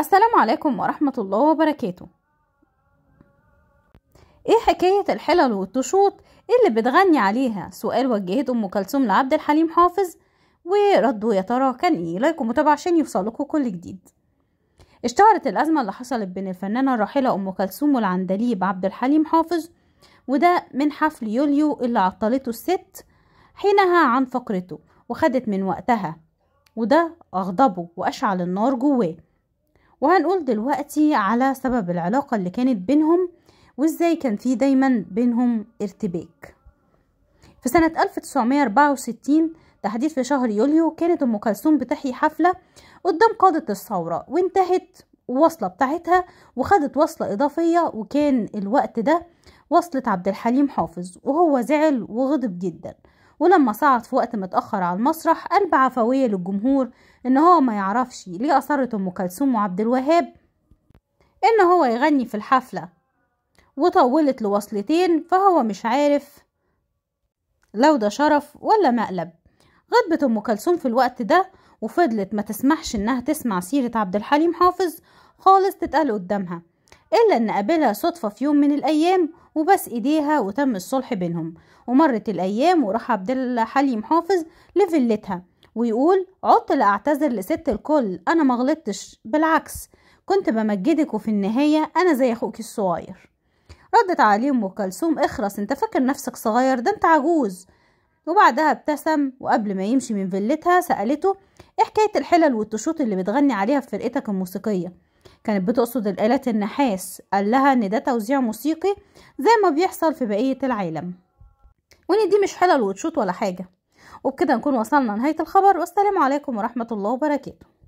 السلام عليكم ورحمة الله وبركاته ايه حكاية الحلل والطشوط اللي بتغني عليها سؤال وجهته ام كلثوم لعبد الحليم حافظ ورده يا ترى كان ايه لايك ومتابعة عشان يوصلكوا كل جديد اشتهرت الازمة اللي حصلت بين الفنانة الراحلة ام كلثوم والعندليب عبد الحليم حافظ وده من حفل يوليو اللي عطلته الست حينها عن فقرته وخدت من وقتها وده أغضبه وأشعل النار جواه وهنقول دلوقتي على سبب العلاقة اللي كانت بينهم وازاي كان في دايما بينهم ارتباك في سنة 1964 تحديد في شهر يوليو كانت أم كلثوم بتحيي حفلة قدام قادة الثورة وانتهت وصلة بتاعتها وخدت وصلة إضافية وكان الوقت ده وصلة عبد الحليم حافظ وهو زعل وغضب جدا ولما صعد في وقت متأخر على المسرح قلب عفوية للجمهور إن هو ما يعرفش ليه أصرت أم كلثوم وعبد الوهاب إن هو يغني في الحفلة وطولت لوصلتين فهو مش عارف لو ده شرف ولا مقلب غضبت أم كلثوم في الوقت ده وفضلت ما تسمحش إنها تسمع سيرة عبد الحليم حافظ خالص تتقال قدامها إلا إن قابلها صدفة في يوم من الأيام وبس ايديها وتم الصلح بينهم ومرت الايام وراح عبد الله حليم حافظ لفيلتها ويقول عدت لاعتذر لست الكل انا مغلطتش بالعكس كنت بمجدك وفي النهاية انا زي اخوك الصغير ردت عليه ام كلثوم اخرس انت فاكر نفسك صغير ده انت عجوز وبعدها ابتسم وقبل ما يمشي من فيلتها سألته ايه حكاية الحلل والتشوط اللي بتغني عليها في فرقتك الموسيقية كانت بتقصد الآلة النحاس قال لها إن ده توزيع موسيقي زي ما بيحصل في بقية العالم وإن دي مش حلل وتشوت ولا حاجة وبكده نكون وصلنا لنهاية الخبر والسلام عليكم ورحمة الله وبركاته